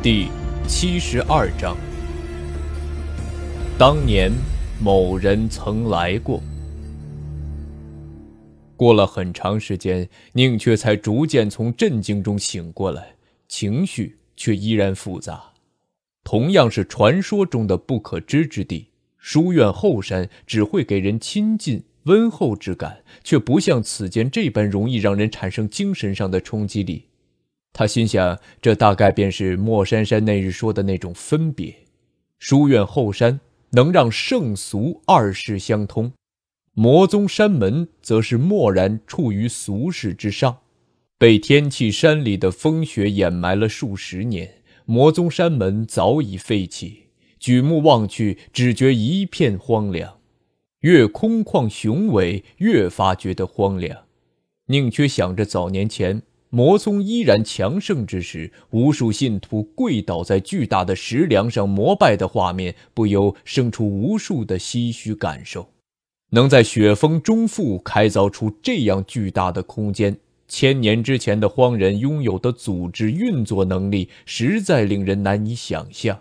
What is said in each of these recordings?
第七十二章，当年某人曾来过。过了很长时间，宁缺才逐渐从震惊中醒过来，情绪却依然复杂。同样是传说中的不可知之地，书院后山只会给人亲近温厚之感，却不像此间这般容易让人产生精神上的冲击力。他心想，这大概便是莫珊珊那日说的那种分别。书院后山能让圣俗二世相通，魔宗山门则是漠然处于俗世之上，被天气山里的风雪掩埋了数十年。魔宗山门早已废弃，举目望去，只觉一片荒凉。越空旷雄伟，越发觉得荒凉。宁缺想着早年前。魔宗依然强盛之时，无数信徒跪倒在巨大的石梁上膜拜的画面，不由生出无数的唏嘘感受。能在雪峰中腹开凿出这样巨大的空间，千年之前的荒人拥有的组织运作能力，实在令人难以想象。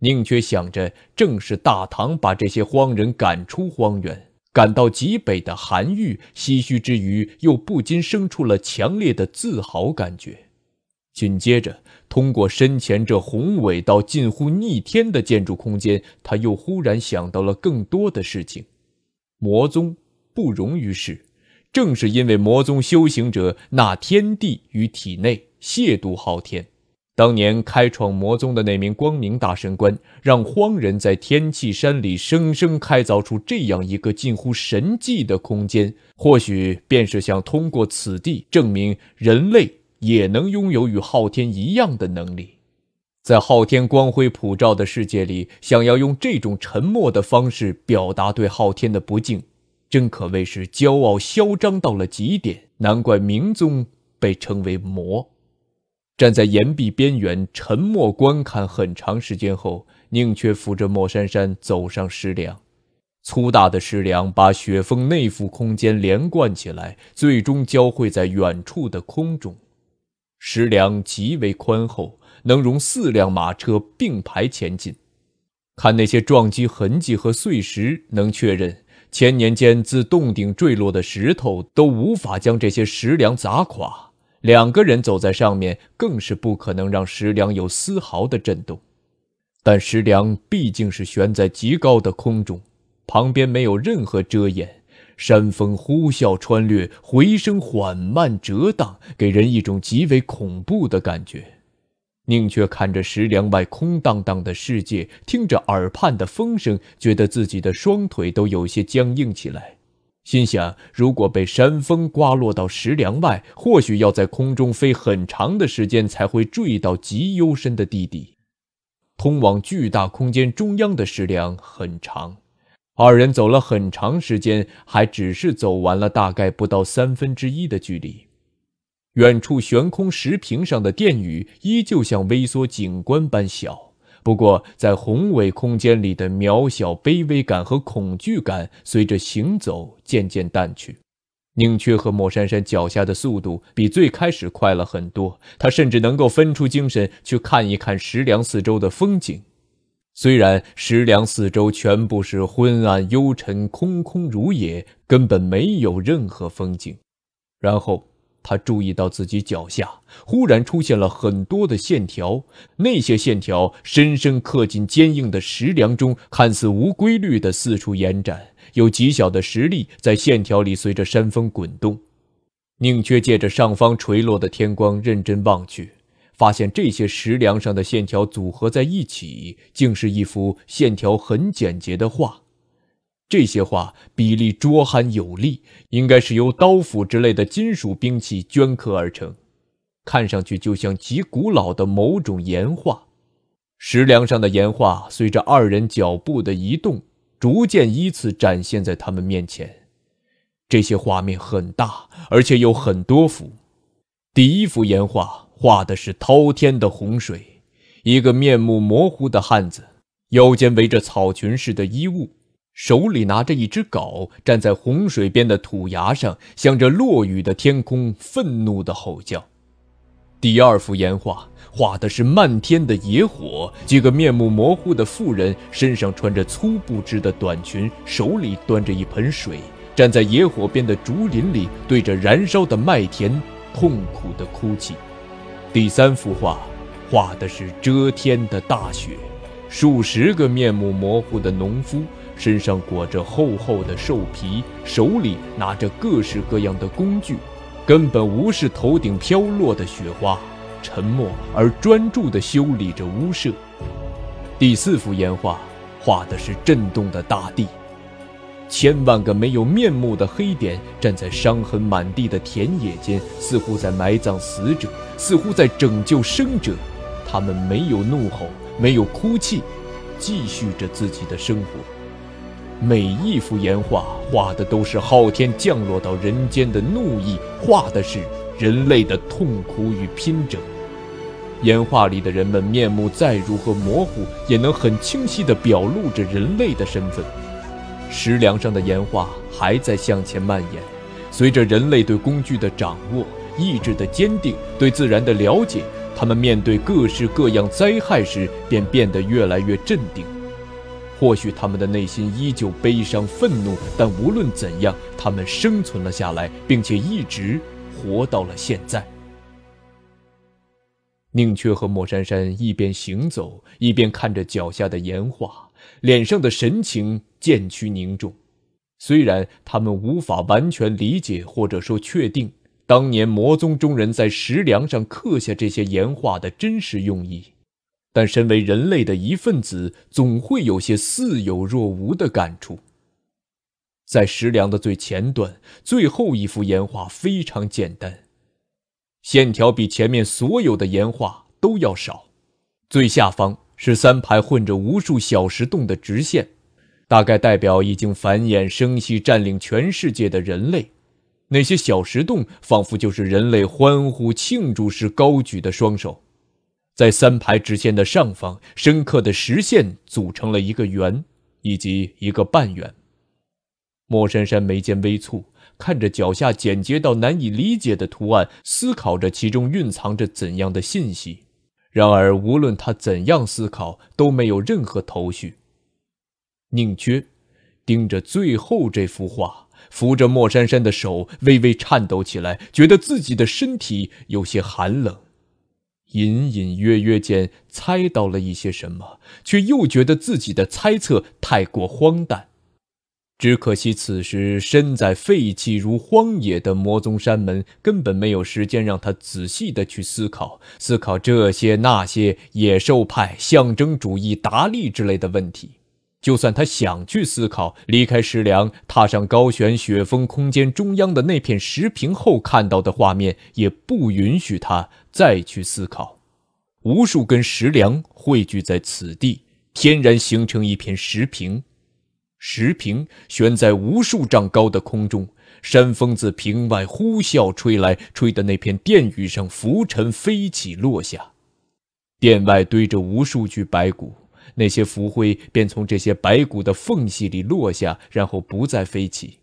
宁缺想着，正是大唐把这些荒人赶出荒原。感到极北的寒意，唏嘘之余，又不禁生出了强烈的自豪感觉。紧接着，通过身前这宏伟到近乎逆天的建筑空间，他又忽然想到了更多的事情：魔宗不容于世，正是因为魔宗修行者纳天地于体内，亵渎昊天。当年开创魔宗的那名光明大神官，让荒人在天气山里生生开凿出这样一个近乎神迹的空间，或许便是想通过此地证明人类也能拥有与昊天一样的能力。在昊天光辉普照的世界里，想要用这种沉默的方式表达对昊天的不敬，真可谓是骄傲嚣张到了极点。难怪明宗被称为魔。站在岩壁边缘，沉默观看很长时间后，宁缺扶着莫珊珊走上石梁。粗大的石梁把雪峰内腹空间连贯起来，最终交汇在远处的空中。石梁极为宽厚，能容四辆马车并排前进。看那些撞击痕迹和碎石，能确认千年间自洞顶坠落的石头都无法将这些石梁砸垮。两个人走在上面，更是不可能让石梁有丝毫的震动。但石梁毕竟是悬在极高的空中，旁边没有任何遮掩，山风呼啸穿掠，回声缓慢折荡，给人一种极为恐怖的感觉。宁缺看着石梁外空荡荡的世界，听着耳畔的风声，觉得自己的双腿都有些僵硬起来。心想，如果被山风刮落到石梁外，或许要在空中飞很长的时间才会坠到极幽深的地底。通往巨大空间中央的石梁很长，二人走了很长时间，还只是走完了大概不到三分之一的距离。远处悬空石屏上的殿宇依旧像微缩景观般小。不过，在宏伟空间里的渺小、卑微感和恐惧感，随着行走渐渐淡去。宁缺和莫珊珊脚下的速度比最开始快了很多，他甚至能够分出精神去看一看石梁四周的风景。虽然石梁四周全部是昏暗、幽沉、空空如也，根本没有任何风景。然后。他注意到自己脚下忽然出现了很多的线条，那些线条深深刻进坚硬的石梁中，看似无规律地四处延展，有极小的石粒在线条里随着山峰滚动。宁缺借着上方垂落的天光认真望去，发现这些石梁上的线条组合在一起，竟是一幅线条很简洁的画。这些画比例拙罕有力，应该是由刀斧之类的金属兵器镌刻而成，看上去就像极古老的某种岩画。石梁上的岩画随着二人脚步的移动，逐渐依次展现在他们面前。这些画面很大，而且有很多幅。第一幅岩画画的是滔天的洪水，一个面目模糊的汉子，腰间围着草裙似的衣物。手里拿着一只狗，站在洪水边的土崖上，向着落雨的天空愤怒地吼叫。第二幅岩画画的是漫天的野火，几个面目模糊的妇人，身上穿着粗布织的短裙，手里端着一盆水，站在野火边的竹林里，对着燃烧的麦田痛苦地哭泣。第三幅画画的是遮天的大雪，数十个面目模糊的农夫。身上裹着厚厚的兽皮，手里拿着各式各样的工具，根本无视头顶飘落的雪花，沉默而专注地修理着屋舍。第四幅岩画，画的是震动的大地，千万个没有面目的黑点站在伤痕满地的田野间，似乎在埋葬死者，似乎在拯救生者。他们没有怒吼，没有哭泣，继续着自己的生活。每一幅岩画，画的都是昊天降落到人间的怒意，画的是人类的痛苦与拼争。岩画里的人们面目再如何模糊，也能很清晰地表露着人类的身份。石梁上的岩画还在向前蔓延，随着人类对工具的掌握、意志的坚定、对自然的了解，他们面对各式各样灾害时，便变得越来越镇定。或许他们的内心依旧悲伤、愤怒，但无论怎样，他们生存了下来，并且一直活到了现在。宁缺和莫珊珊一边行走，一边看着脚下的岩画，脸上的神情渐趋凝重。虽然他们无法完全理解，或者说确定，当年魔宗中人在石梁上刻下这些岩画的真实用意。但身为人类的一份子，总会有些似有若无的感触。在石梁的最前端，最后一幅岩画非常简单，线条比前面所有的岩画都要少。最下方是三排混着无数小石洞的直线，大概代表已经繁衍生息、占领全世界的人类。那些小石洞仿佛就是人类欢呼庆祝时高举的双手。在三排直线的上方，深刻的实线组成了一个圆，以及一个半圆。莫珊珊眉间微蹙，看着脚下简洁到难以理解的图案，思考着其中蕴藏着怎样的信息。然而，无论他怎样思考，都没有任何头绪。宁缺盯着最后这幅画，扶着莫珊珊的手微微颤抖起来，觉得自己的身体有些寒冷。隐隐约约间猜到了一些什么，却又觉得自己的猜测太过荒诞。只可惜此时身在废弃如荒野的魔宗山门，根本没有时间让他仔细的去思考思考这些那些野兽派、象征主义、达利之类的问题。就算他想去思考，离开石梁，踏上高悬雪峰空间中央的那片石屏后看到的画面，也不允许他再去思考。无数根石梁汇聚在此地，天然形成一片石屏。石屏悬在无数丈高的空中，山风自屏外呼啸吹来，吹的那片殿宇上浮尘飞起落下。殿外堆着无数具白骨。那些浮灰便从这些白骨的缝隙里落下，然后不再飞起。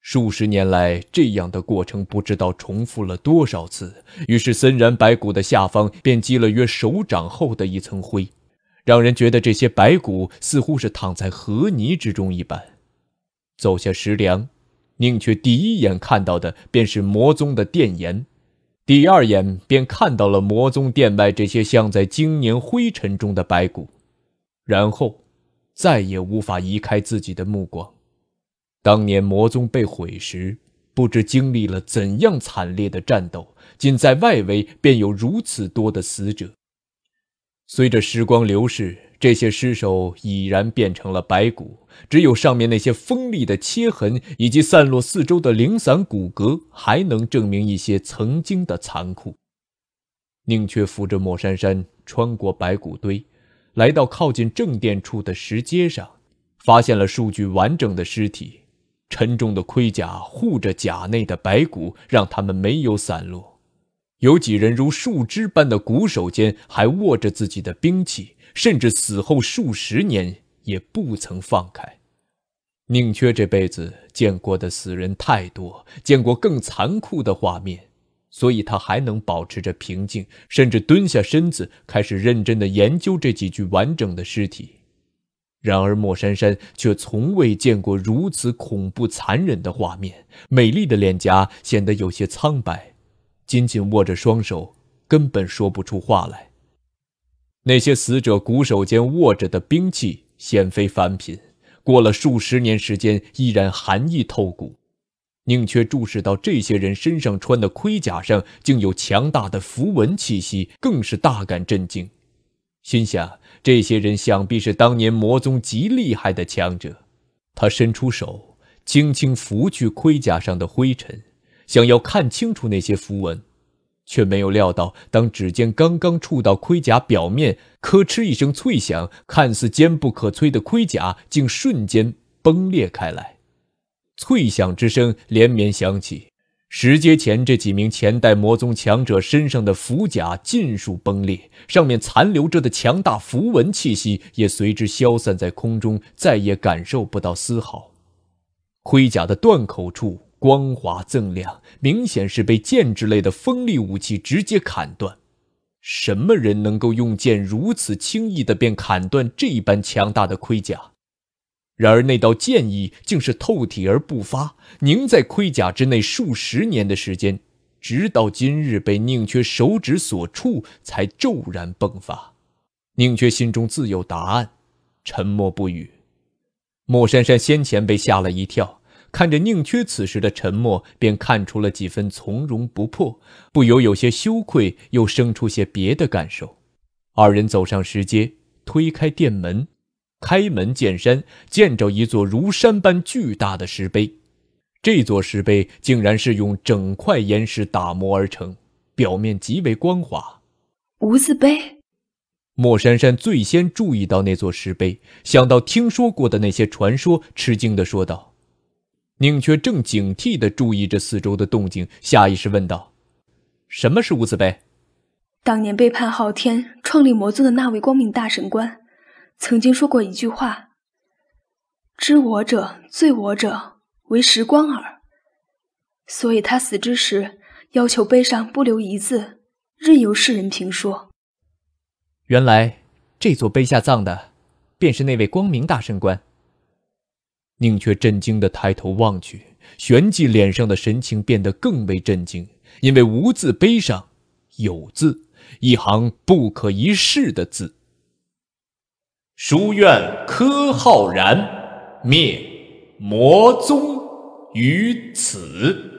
数十年来，这样的过程不知道重复了多少次。于是，森然白骨的下方便积了约手掌厚的一层灰，让人觉得这些白骨似乎是躺在河泥之中一般。走下石梁，宁缺第一眼看到的便是魔宗的殿檐，第二眼便看到了魔宗殿外这些像在经年灰尘中的白骨。然后，再也无法移开自己的目光。当年魔宗被毁时，不知经历了怎样惨烈的战斗，仅在外围便有如此多的死者。随着时光流逝，这些尸首已然变成了白骨，只有上面那些锋利的切痕以及散落四周的零散骨骼，还能证明一些曾经的残酷。宁缺扶着莫珊珊穿过白骨堆。来到靠近正殿处的石阶上，发现了数具完整的尸体。沉重的盔甲护着甲内的白骨，让他们没有散落。有几人如树枝般的骨手间还握着自己的兵器，甚至死后数十年也不曾放开。宁缺这辈子见过的死人太多，见过更残酷的画面。所以他还能保持着平静，甚至蹲下身子，开始认真的研究这几具完整的尸体。然而莫珊珊却从未见过如此恐怖残忍的画面，美丽的脸颊显得有些苍白，紧紧握着双手，根本说不出话来。那些死者骨手间握着的兵器，鲜非凡品，过了数十年时间，依然寒意透骨。宁缺注视到这些人身上穿的盔甲上竟有强大的符文气息，更是大感震惊，心想这些人想必是当年魔宗极厉害的强者。他伸出手，轻轻拂去盔甲上的灰尘，想要看清楚那些符文，却没有料到，当指尖刚刚触到盔甲表面，咯吱一声脆响，看似坚不可摧的盔甲竟瞬间崩裂开来。脆响之声连绵响起，石阶前这几名前代魔宗强者身上的符甲尽数崩裂，上面残留着的强大符文气息也随之消散在空中，再也感受不到丝毫。盔甲的断口处光滑锃亮，明显是被剑之类的锋利武器直接砍断。什么人能够用剑如此轻易的便砍断这般强大的盔甲？然而那道剑意竟是透体而不发，凝在盔甲之内数十年的时间，直到今日被宁缺手指所触，才骤然迸发。宁缺心中自有答案，沉默不语。莫珊珊先前被吓了一跳，看着宁缺此时的沉默，便看出了几分从容不迫，不由有些羞愧，又生出些别的感受。二人走上石阶，推开店门。开门见山，见着一座如山般巨大的石碑，这座石碑竟然是用整块岩石打磨而成，表面极为光滑。无字碑。莫珊珊最先注意到那座石碑，想到听说过的那些传说，吃惊地说道。宁缺正警惕地注意着四周的动静，下意识问道：“什么是无字碑？”当年背叛昊天，创立魔宗的那位光明大神官。曾经说过一句话：“知我者，罪我者，唯时光耳。”所以他死之时，要求碑上不留一字，任由世人评说。原来这座碑下葬的，便是那位光明大圣官。宁缺震惊的抬头望去，旋即脸上的神情变得更为震惊，因为无字碑上有字，一行不可一世的字。书院柯浩然灭魔宗于此。